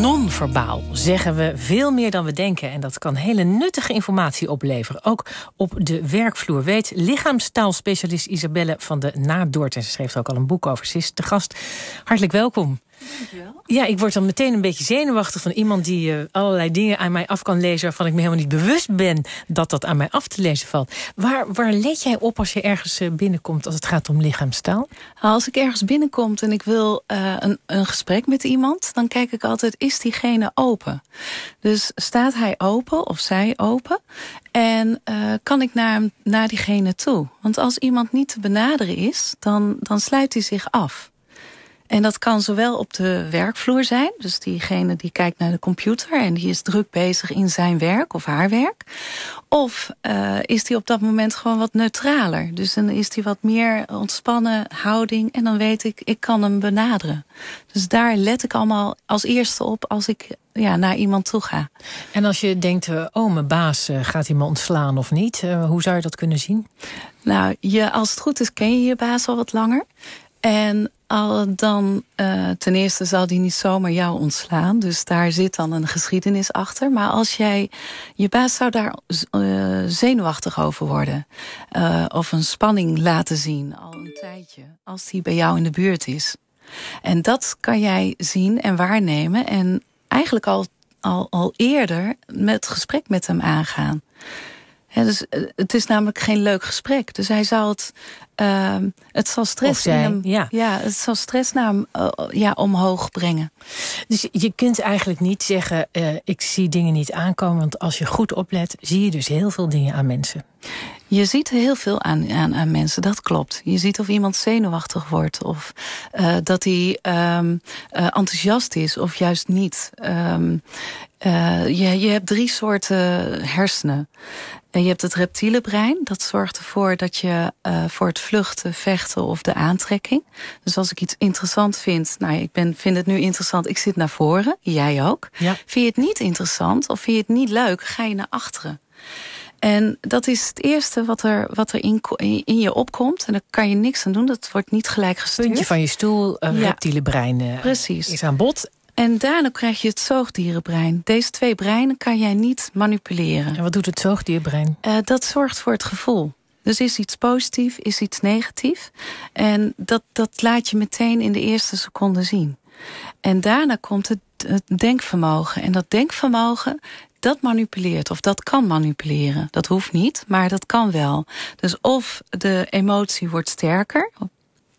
Non-verbaal zeggen we veel meer dan we denken. En dat kan hele nuttige informatie opleveren. Ook op de werkvloer weet lichaamstaalspecialist Isabelle van de Nadoort. En ze schreef ook al een boek over. Ze is te gast. Hartelijk welkom. Dankjewel. Ja, ik word dan meteen een beetje zenuwachtig van iemand die uh, allerlei dingen aan mij af kan lezen... waarvan ik me helemaal niet bewust ben dat dat aan mij af te lezen valt. Waar, waar let jij op als je ergens eh, binnenkomt als het gaat om lichaamstaal? Als ik ergens binnenkom en ik wil eh, een, een gesprek met iemand... dan kijk ik altijd, is diegene open? Dus staat hij open of zij open? En kan ik naar, naar diegene toe? Want als iemand niet te benaderen is, dan, dan sluit hij zich af. En dat kan zowel op de werkvloer zijn, dus diegene die kijkt naar de computer en die is druk bezig in zijn werk of haar werk. Of eh, is die op dat moment gewoon wat neutraler. Dus dan is die wat meer ontspannen houding en dan weet ik, ik kan hem benaderen. Dus daar let ik allemaal als eerste op als ik ja, naar iemand toe ga. En als je denkt, eh, oh mijn baas eh, gaat iemand ontslaan of niet, hoe zou je dat kunnen zien? Nou, je, als het goed is ken je je baas al wat langer. En al, dan eh, ten eerste zal die niet zomaar jou ontslaan. Dus daar zit dan een geschiedenis achter. Maar als jij, je baas zou daar eh, zenuwachtig over worden. Eh, of een spanning laten zien al een tijdje. Als die bij jou in de buurt is. En dat kan jij zien en waarnemen. En eigenlijk al, al, al eerder met gesprek met hem aangaan dus eh, het is namelijk geen leuk gesprek. Dus hij zal het, ehm, het zal stress hem, ja. ja. het zal stress naar hem eh, ja, omhoog brengen. Dus je kunt eigenlijk niet zeggen, eh, ik zie dingen niet aankomen. Want als je goed oplet, zie je dus heel veel dingen aan mensen. Je ziet heel veel aan, aan, aan, mensen, dat klopt. Je ziet of iemand zenuwachtig wordt of eh, dat hij ehm, eh, enthousiast is of juist niet. Ehm, eh, je, je hebt drie soorten hersenen. En je hebt het reptiele brein, dat zorgt ervoor dat je voor het vluchten, vechten of de aantrekking. Dus als ik iets interessant vind, nou ik ben, vind het nu interessant, ik zit naar voren, jij ook. Ja. Vind je het niet interessant of vind je het niet leuk, ga je naar achteren. En dat is het eerste wat er, wat er in, in je opkomt. En daar kan je niks aan doen. Dat wordt niet gelijk gestuurd. Puntje van je stoel, uh, reptiele brein eh, Precies. is aan bod. En daarna krijg je het zoogdierenbrein. Deze twee breinen kan jij niet manipuleren. En wat doet het zoogdierenbrein eh, dat zorgt voor het gevoel. Dus is iets positief, is iets negatief. En dat, dat laat je meteen in de eerste seconde zien. En daarna komt het denkvermogen. En dat denkvermogen, dat manipuleert of dat kan manipuleren. Dat hoeft niet, maar dat kan wel. Dus of de emotie wordt sterker,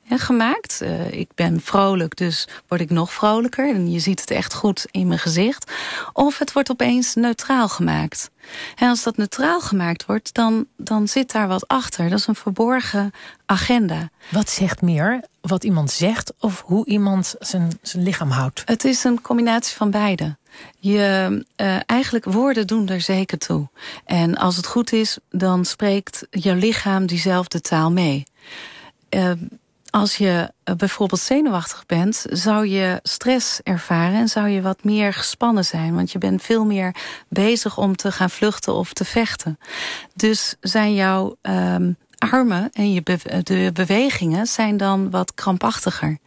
gemaakt. Eh, ik ben vrolijk, dus word ik nog vrolijker. En je ziet het echt goed in mijn gezicht. Of het wordt opeens neutraal gemaakt. En als dat neutraal gemaakt wordt, dan, dan zit daar wat achter. Dat is een verborgen agenda. Wat zegt meer? Wat iemand zegt of hoe iemand zijn, zijn lichaam houdt? Het is een combinatie van beide. Je, uh, eigenlijk woorden doen er zeker toe. En als het goed is, dan spreekt je lichaam diezelfde taal mee. Eh, als je eh, bijvoorbeeld zenuwachtig bent, zou je stress ervaren en zou je wat meer gespannen zijn. Want je bent veel meer bezig om te gaan vluchten of te vechten. Dus zijn jouw ehm, armen en je eh, de bewegingen zijn dan wat krampachtiger.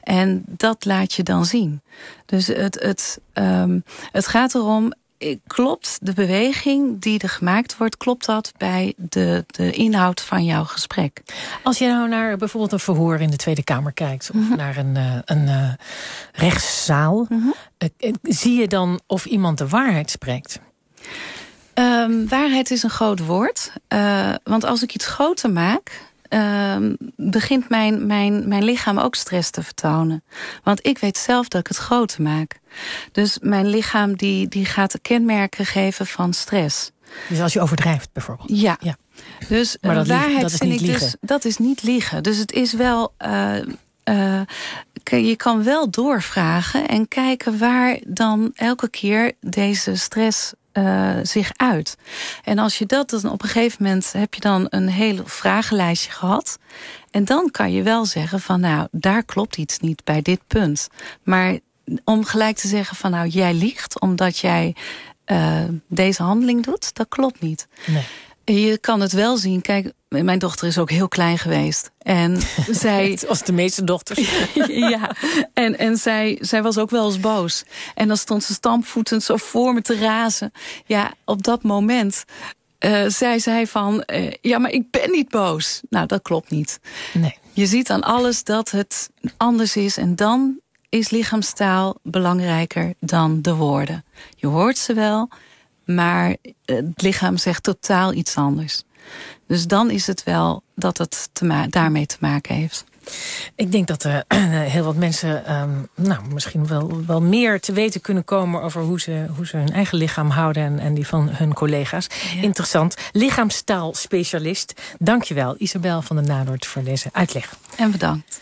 En dat laat je dan zien. Dus het, het, ehm, het gaat erom eh, klopt de beweging die er gemaakt wordt, klopt dat bij de, de inhoud van jouw gesprek? Als je nou naar bijvoorbeeld een verhoor in de Tweede Kamer kijkt, of mhm. naar een, eh, een eh, rechtszaal, mhm. zie je dan of iemand de waarheid spreekt? Ehm, waarheid is een groot woord. want als ik iets groter maak, Ehm, begint mijn, mijn, mijn lichaam ook stress te vertonen. Want ik weet zelf dat ik het groter maak. Dus mijn lichaam die, die gaat kenmerken geven van stress. Dus als je overdrijft bijvoorbeeld. Ja. ja. Dus maar dat, eh, waarheid dat is vind niet ik dus liegen. dus, dat is niet liegen. Dus het is wel, eh, eh, je kan wel doorvragen en kijken waar dan elke keer deze stress eh, zich uit. En als je dat, dan op een gegeven moment heb je dan een heel vragenlijstje gehad. En dan kan je wel zeggen van nou, daar klopt iets niet bij dit punt. Maar om gelijk te zeggen van nou, jij liegt omdat jij eh, deze handeling doet, dat klopt niet. Nee. Je kan het wel zien. Kijk, mijn dochter is ook heel klein geweest. En zij. Als de meeste dochters. ja, en, en zij, zij was ook wel eens boos. En dan stond ze stampvoetend zo voor me te razen. Ja, op dat moment. zei eh, zij zei van, eh, ja, maar ik ben niet boos. Nou, dat klopt niet. Nee. Je ziet aan alles dat het anders is. En dan is lichaamstaal belangrijker dan de woorden. Je hoort ze wel, maar eh, het lichaam zegt totaal iets anders. Dus dan is het wel dat het daarmee te maken heeft. Ik denk dat uh, heel wat mensen ehm, nou, misschien wel, wel meer te weten kunnen komen... over hoe ze, hoe ze hun eigen lichaam houden en, en die van hun collega's. Interessant. Lichaamstaal specialist. Dankjewel, Isabel van den Nadoort, voor deze uitleg. En bedankt.